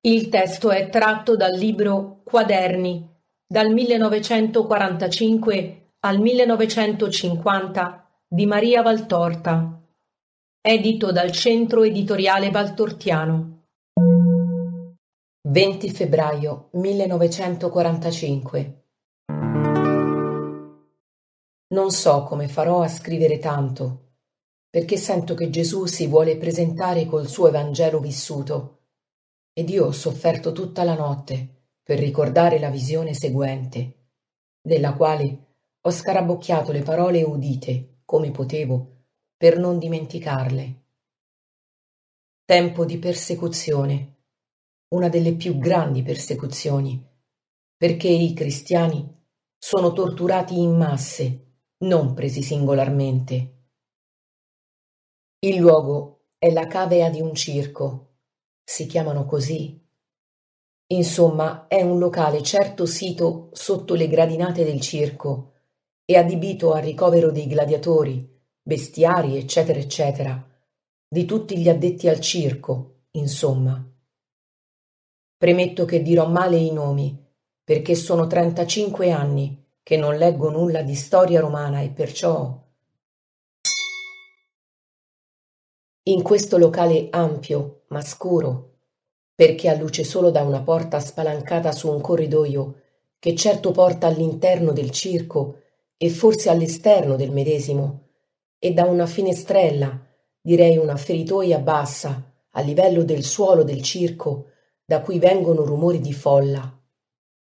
Il testo è tratto dal libro "Quaderni", dal 1945 al 1950 di Maria Valtorta. Edito dal Centro Editoriale Valtortiano. 20 febbraio 1945 Non so come farò a scrivere tanto, perché sento che Gesù si vuole presentare col suo Evangelo vissuto ed io ho sofferto tutta la notte per ricordare la visione seguente, della quale ho scarabocchiato le parole udite come potevo per non dimenticarle. Tempo di persecuzione, una delle più grandi persecuzioni, perché i cristiani sono torturati in masse, non presi singolarmente. Il luogo è la cavea di un circo, si chiamano così. Insomma, è un locale certo sito sotto le gradinate del circo e adibito al ricovero dei gladiatori, bestiari, eccetera, eccetera, di tutti gli addetti al circo, insomma. Premetto che dirò male i nomi, perché sono 35 anni che non leggo nulla di storia romana e perciò... In questo locale ampio, ma scuro, perché ha luce solo da una porta spalancata su un corridoio che certo porta all'interno del circo e forse all'esterno del medesimo, e da una finestrella, direi una feritoia bassa, a livello del suolo del circo, da cui vengono rumori di folla.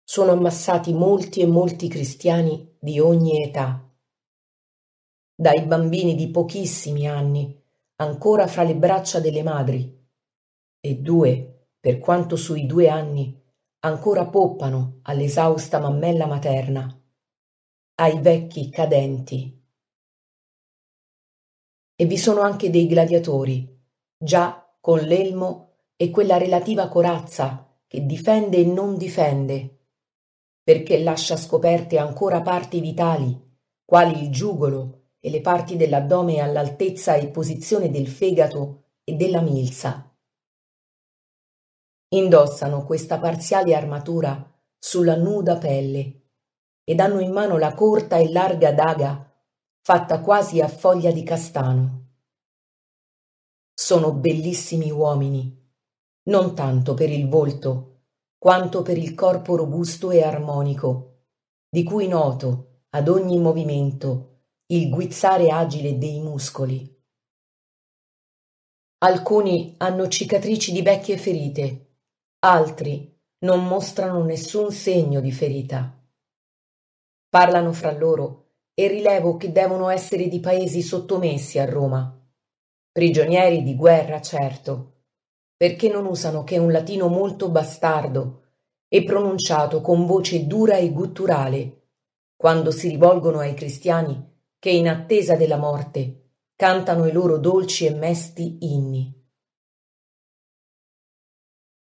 Sono ammassati molti e molti cristiani di ogni età. Dai bambini di pochissimi anni, ancora fra le braccia delle madri, e due, per quanto sui due anni, ancora poppano all'esausta mammella materna, ai vecchi cadenti. E vi sono anche dei gladiatori, già con l'elmo e quella relativa corazza che difende e non difende, perché lascia scoperte ancora parti vitali, quali il giugolo e le parti dell'addome all'altezza e posizione del fegato e della milza indossano questa parziale armatura sulla nuda pelle ed hanno in mano la corta e larga daga fatta quasi a foglia di castano. Sono bellissimi uomini, non tanto per il volto, quanto per il corpo robusto e armonico, di cui noto, ad ogni movimento, il guizzare agile dei muscoli. Alcuni hanno cicatrici di vecchie ferite, altri non mostrano nessun segno di ferita. Parlano fra loro e rilevo che devono essere di paesi sottomessi a Roma. Prigionieri di guerra, certo, perché non usano che un latino molto bastardo e pronunciato con voce dura e gutturale, quando si rivolgono ai cristiani che in attesa della morte cantano i loro dolci e mesti inni.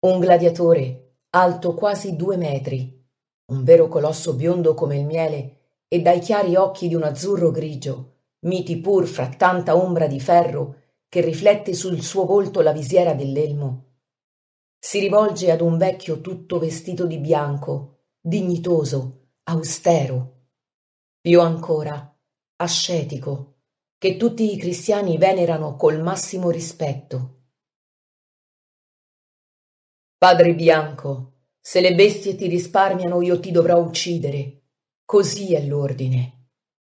Un gladiatore, alto quasi due metri, un vero colosso biondo come il miele e dai chiari occhi di un azzurro grigio, miti pur fra tanta ombra di ferro che riflette sul suo volto la visiera dell'elmo. Si rivolge ad un vecchio tutto vestito di bianco, dignitoso, austero. Più ancora, ascetico, che tutti i cristiani venerano col massimo rispetto. Padre Bianco, se le bestie ti risparmiano io ti dovrò uccidere. Così è l'ordine.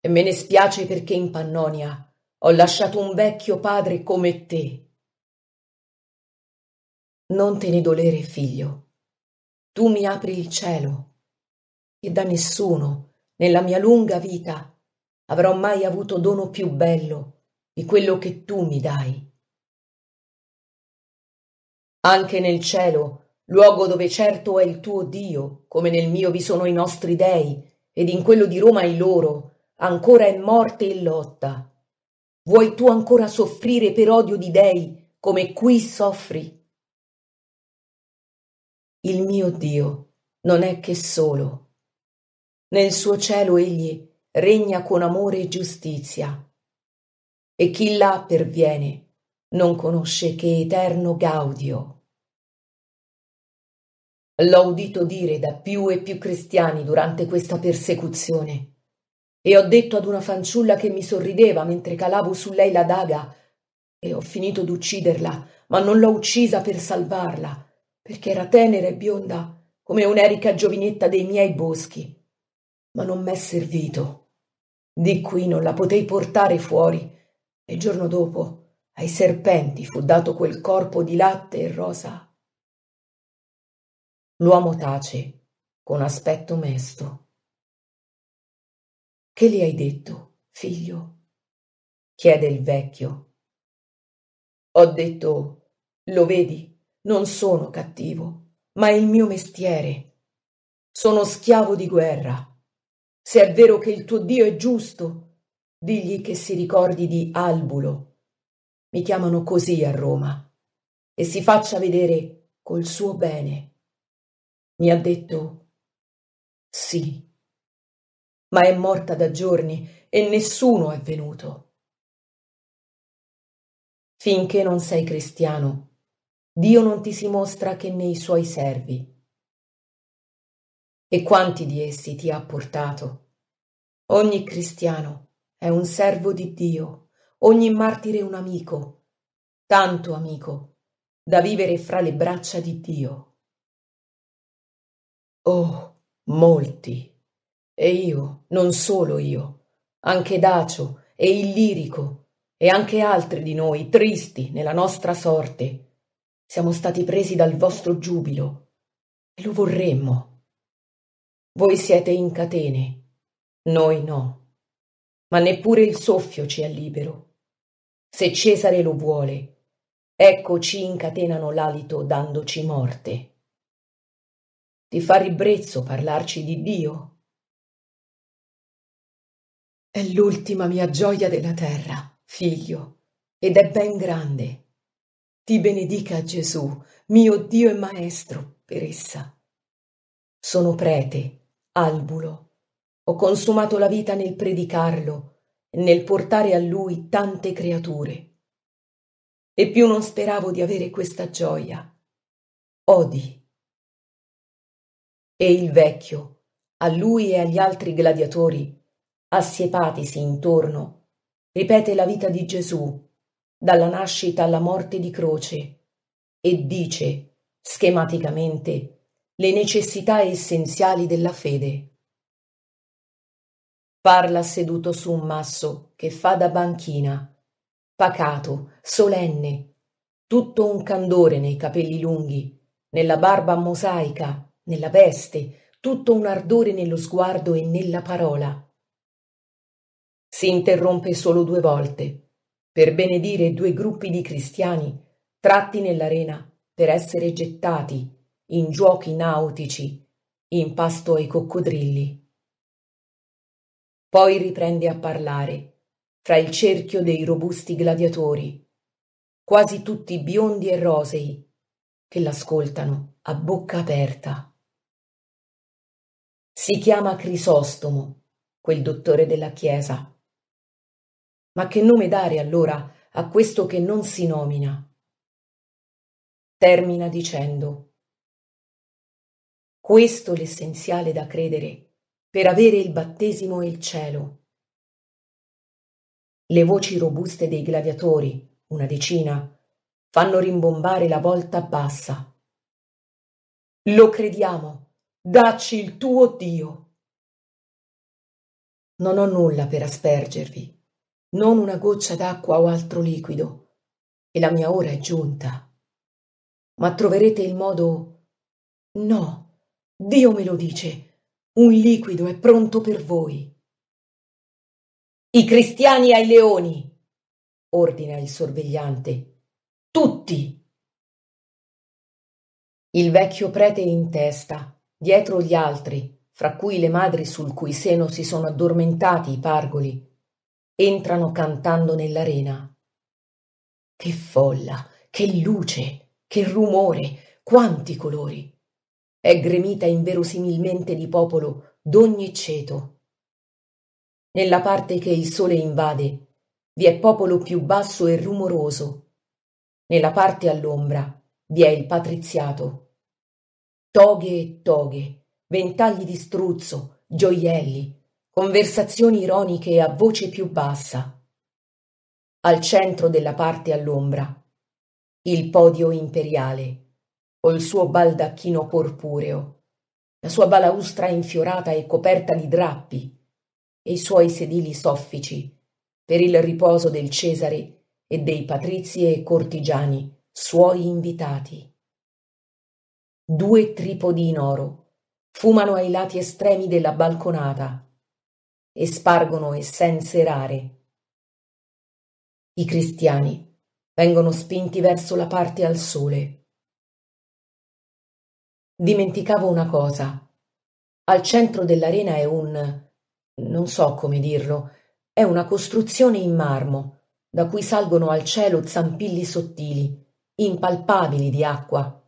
E me ne spiace perché in Pannonia ho lasciato un vecchio padre come te. Non te ne dolere, figlio. Tu mi apri il cielo e da nessuno, nella mia lunga vita, avrò mai avuto dono più bello di quello che tu mi dai anche nel cielo, luogo dove certo è il tuo Dio, come nel mio vi sono i nostri dei, ed in quello di Roma il loro, ancora è morte e lotta. Vuoi tu ancora soffrire per odio di dei, come qui soffri? Il mio Dio non è che solo. Nel suo cielo egli regna con amore e giustizia. E chi là perviene non conosce che eterno gaudio. L'ho udito dire da più e più cristiani durante questa persecuzione. E ho detto ad una fanciulla che mi sorrideva mentre calavo su lei la daga, e ho finito d'ucciderla, ma non l'ho uccisa per salvarla, perché era tenera e bionda, come un'erica giovinetta dei miei boschi. Ma non m'è servito. Di qui non la potei portare fuori, e il giorno dopo ai serpenti fu dato quel corpo di latte e rosa L'uomo tace, con aspetto mesto. Che gli hai detto, figlio? chiede il vecchio. Ho detto, lo vedi, non sono cattivo, ma è il mio mestiere. Sono schiavo di guerra. Se è vero che il tuo Dio è giusto, digli che si ricordi di Albulo. Mi chiamano così a Roma e si faccia vedere col suo bene. Mi ha detto sì, ma è morta da giorni e nessuno è venuto. Finché non sei cristiano, Dio non ti si mostra che nei suoi servi. E quanti di essi ti ha portato? Ogni cristiano è un servo di Dio, ogni martire un amico, tanto amico, da vivere fra le braccia di Dio. Oh, molti. E io, non solo io, anche Dacio e il Lirico e anche altri di noi, tristi nella nostra sorte. Siamo stati presi dal vostro giubilo e lo vorremmo. Voi siete in catene, noi no, ma neppure il soffio ci è libero. Se Cesare lo vuole, ecco ci incatenano l'alito dandoci morte. Ti fa ribrezzo parlarci di Dio. È l'ultima mia gioia della terra, figlio, ed è ben grande. Ti benedica Gesù, mio Dio e Maestro, per essa. Sono prete, albulo. Ho consumato la vita nel predicarlo, e nel portare a lui tante creature. E più non speravo di avere questa gioia. Odi e il vecchio, a lui e agli altri gladiatori, assiepatisi intorno, ripete la vita di Gesù, dalla nascita alla morte di croce, e dice, schematicamente, le necessità essenziali della fede. Parla seduto su un masso che fa da banchina, pacato, solenne, tutto un candore nei capelli lunghi, nella barba mosaica, nella veste, tutto un ardore nello sguardo e nella parola. Si interrompe solo due volte, per benedire due gruppi di cristiani tratti nell'arena per essere gettati in giochi nautici, in pasto ai coccodrilli. Poi riprende a parlare, fra il cerchio dei robusti gladiatori, quasi tutti biondi e rosei, che l'ascoltano a bocca aperta. Si chiama Crisostomo, quel dottore della Chiesa. Ma che nome dare allora a questo che non si nomina? Termina dicendo questo l'essenziale da credere per avere il battesimo e il cielo. Le voci robuste dei gladiatori, una decina, fanno rimbombare la volta bassa. Lo crediamo, Dacci il tuo Dio. Non ho nulla per aspergervi, non una goccia d'acqua o altro liquido, e la mia ora è giunta. Ma troverete il modo... No, Dio me lo dice, un liquido è pronto per voi. I cristiani ai leoni, ordina il sorvegliante. Tutti. Il vecchio prete in testa dietro gli altri, fra cui le madri sul cui seno si sono addormentati i pargoli, entrano cantando nell'arena. Che folla, che luce, che rumore, quanti colori! È gremita inverosimilmente di popolo d'ogni ceto. Nella parte che il sole invade, vi è popolo più basso e rumoroso. Nella parte all'ombra vi è il patriziato toghe e toghe, ventagli di struzzo, gioielli, conversazioni ironiche a voce più bassa. Al centro della parte all'ombra, il podio imperiale, col suo baldacchino purpureo, la sua balaustra infiorata e coperta di drappi, e i suoi sedili soffici, per il riposo del Cesare e dei patrizi e cortigiani, suoi invitati. Due tripodi in oro fumano ai lati estremi della balconata e spargono essenze rare. I cristiani vengono spinti verso la parte al sole. Dimenticavo una cosa. Al centro dell'arena è un... non so come dirlo, è una costruzione in marmo, da cui salgono al cielo zampilli sottili, impalpabili di acqua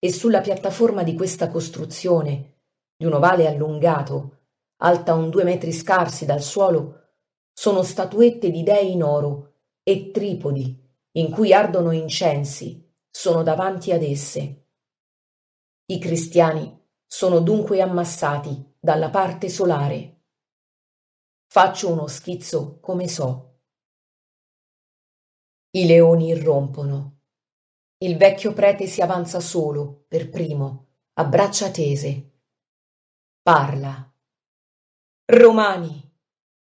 e sulla piattaforma di questa costruzione, di un ovale allungato, alta un due metri scarsi dal suolo, sono statuette di dei in oro e tripodi in cui ardono incensi, sono davanti ad esse. I cristiani sono dunque ammassati dalla parte solare. Faccio uno schizzo come so. I leoni irrompono il vecchio prete si avanza solo, per primo, a braccia tese. Parla. Romani,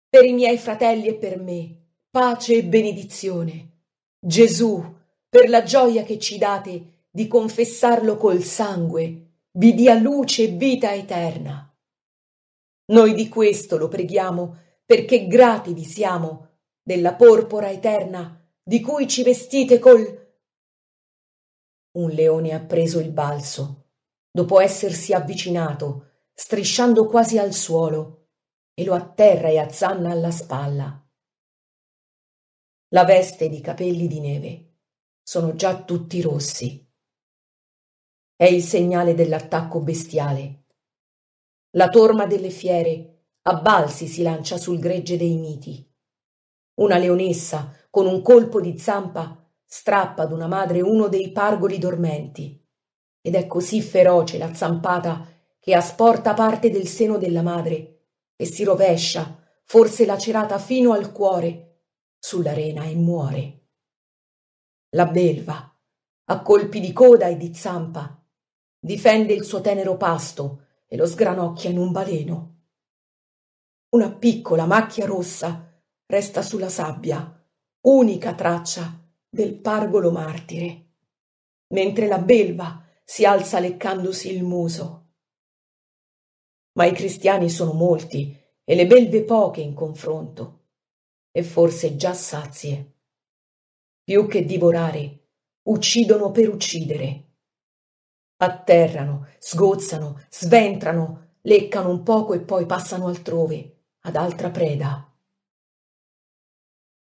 per i miei fratelli e per me, pace e benedizione. Gesù, per la gioia che ci date di confessarlo col sangue, vi dia luce e vita eterna. Noi di questo lo preghiamo perché grati vi siamo della porpora eterna di cui ci vestite col un leone ha preso il balzo, dopo essersi avvicinato, strisciando quasi al suolo, e lo atterra e azzanna alla spalla. La veste ed i capelli di neve sono già tutti rossi. È il segnale dell'attacco bestiale. La torma delle fiere a balsi si lancia sul gregge dei miti. Una leonessa, con un colpo di zampa, strappa ad una madre uno dei pargoli dormenti ed è così feroce la zampata che asporta parte del seno della madre e si rovescia, forse lacerata fino al cuore, sull'arena e muore. La belva, a colpi di coda e di zampa, difende il suo tenero pasto e lo sgranocchia in un baleno. Una piccola macchia rossa resta sulla sabbia, unica traccia del pargolo martire, mentre la belva si alza leccandosi il muso. Ma i cristiani sono molti e le belve poche in confronto, e forse già sazie. Più che divorare, uccidono per uccidere. Atterrano, sgozzano, sventrano, leccano un poco e poi passano altrove, ad altra preda.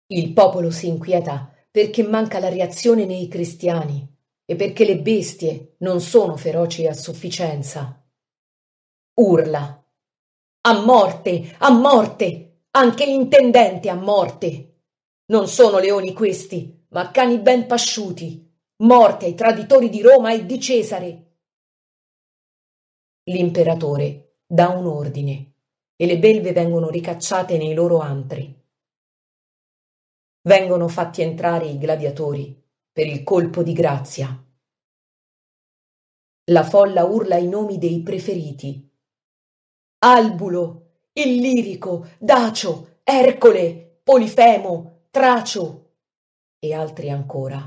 Il popolo si inquieta perché manca la reazione nei cristiani e perché le bestie non sono feroci a sufficienza. Urla. A morte, a morte, anche l'intendente a morte. Non sono leoni questi, ma cani ben pasciuti, morte ai traditori di Roma e di Cesare. L'imperatore dà un ordine e le belve vengono ricacciate nei loro antri vengono fatti entrare i gladiatori per il colpo di grazia. La folla urla i nomi dei preferiti. Albulo, Illirico, Dacio, Ercole, Polifemo, Tracio e altri ancora.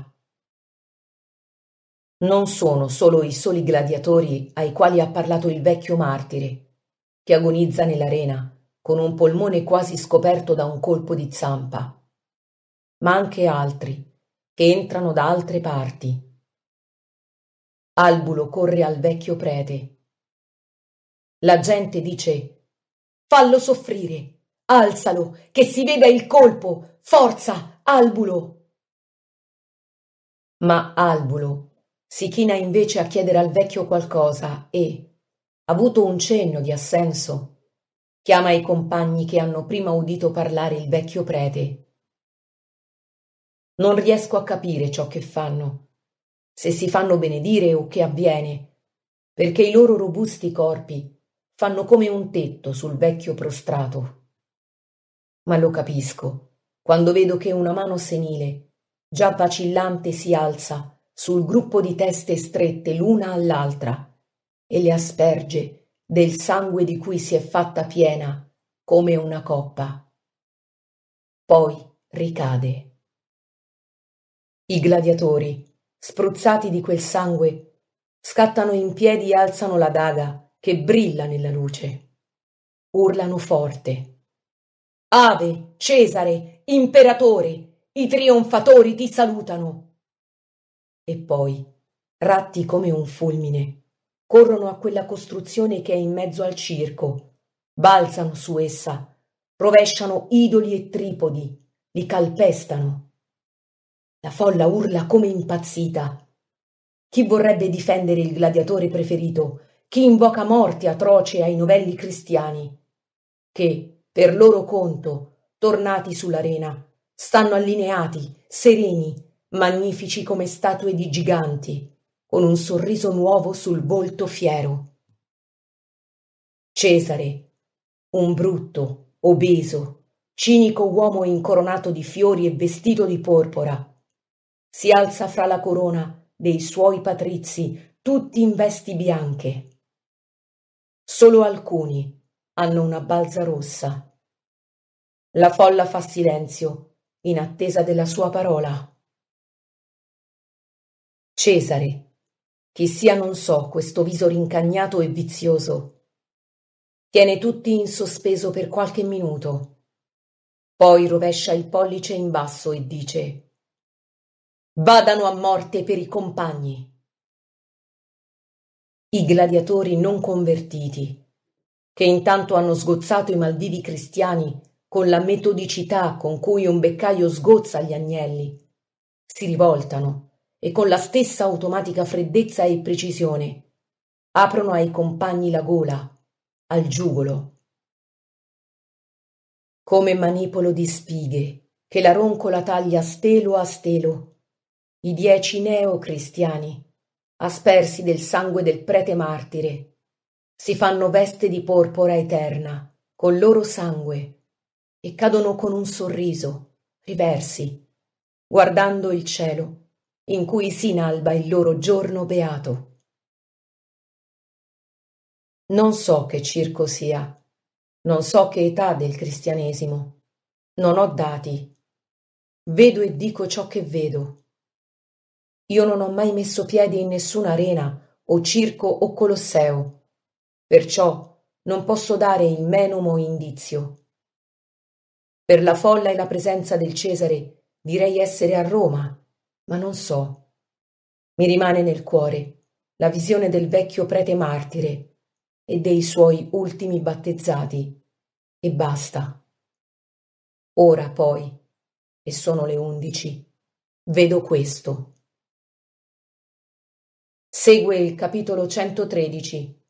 Non sono solo i soli gladiatori ai quali ha parlato il vecchio martire, che agonizza nell'arena con un polmone quasi scoperto da un colpo di zampa ma anche altri, che entrano da altre parti. Albulo corre al vecchio prete. La gente dice Fallo soffrire, alzalo, che si veda il colpo, forza, Albulo. Ma Albulo si china invece a chiedere al vecchio qualcosa e, avuto un cenno di assenso, chiama i compagni che hanno prima udito parlare il vecchio prete non riesco a capire ciò che fanno, se si fanno benedire o che avviene, perché i loro robusti corpi fanno come un tetto sul vecchio prostrato. Ma lo capisco quando vedo che una mano senile, già vacillante, si alza sul gruppo di teste strette l'una all'altra e le asperge del sangue di cui si è fatta piena come una coppa. Poi ricade. I gladiatori, spruzzati di quel sangue, scattano in piedi e alzano la daga che brilla nella luce. Urlano forte. Ave, Cesare, imperatore, i trionfatori ti salutano. E poi, ratti come un fulmine, corrono a quella costruzione che è in mezzo al circo, balzano su essa, rovesciano idoli e tripodi, li calpestano la folla urla come impazzita. Chi vorrebbe difendere il gladiatore preferito? Chi invoca morte atroce ai novelli cristiani? Che, per loro conto, tornati sull'arena, stanno allineati, sereni, magnifici come statue di giganti, con un sorriso nuovo sul volto fiero. Cesare, un brutto, obeso, cinico uomo incoronato di fiori e vestito di porpora, si alza fra la corona dei suoi patrizi, tutti in vesti bianche. Solo alcuni hanno una balza rossa. La folla fa silenzio in attesa della sua parola. Cesare, chi sia non so questo viso rincagnato e vizioso, tiene tutti in sospeso per qualche minuto. Poi rovescia il pollice in basso e dice Vadano a morte per i compagni. I gladiatori non convertiti, che intanto hanno sgozzato i malvivi cristiani con la metodicità con cui un beccaio sgozza gli agnelli, si rivoltano e con la stessa automatica freddezza e precisione aprono ai compagni la gola, al giugolo. Come manipolo di spighe che la roncola taglia stelo a stelo, i dieci neo-cristiani, aspersi del sangue del prete martire, si fanno veste di porpora eterna, col loro sangue, e cadono con un sorriso, riversi, guardando il cielo, in cui si inalba il loro giorno beato. Non so che circo sia, non so che età del cristianesimo, non ho dati. Vedo e dico ciò che vedo io non ho mai messo piede in nessuna arena, o circo o colosseo. Perciò non posso dare il menomo indizio. Per la folla e la presenza del Cesare direi essere a Roma, ma non so. Mi rimane nel cuore la visione del vecchio prete martire e dei suoi ultimi battezzati, e basta. Ora poi, e sono le undici, vedo questo. Segue il capitolo 113,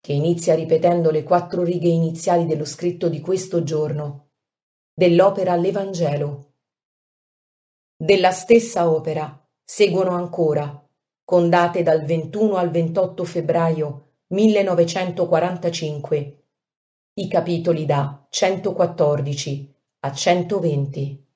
che inizia ripetendo le quattro righe iniziali dello scritto di questo giorno, dell'opera L'Evangelo. Della stessa opera seguono ancora, con date dal 21 al 28 febbraio 1945, i capitoli da 114 a 120.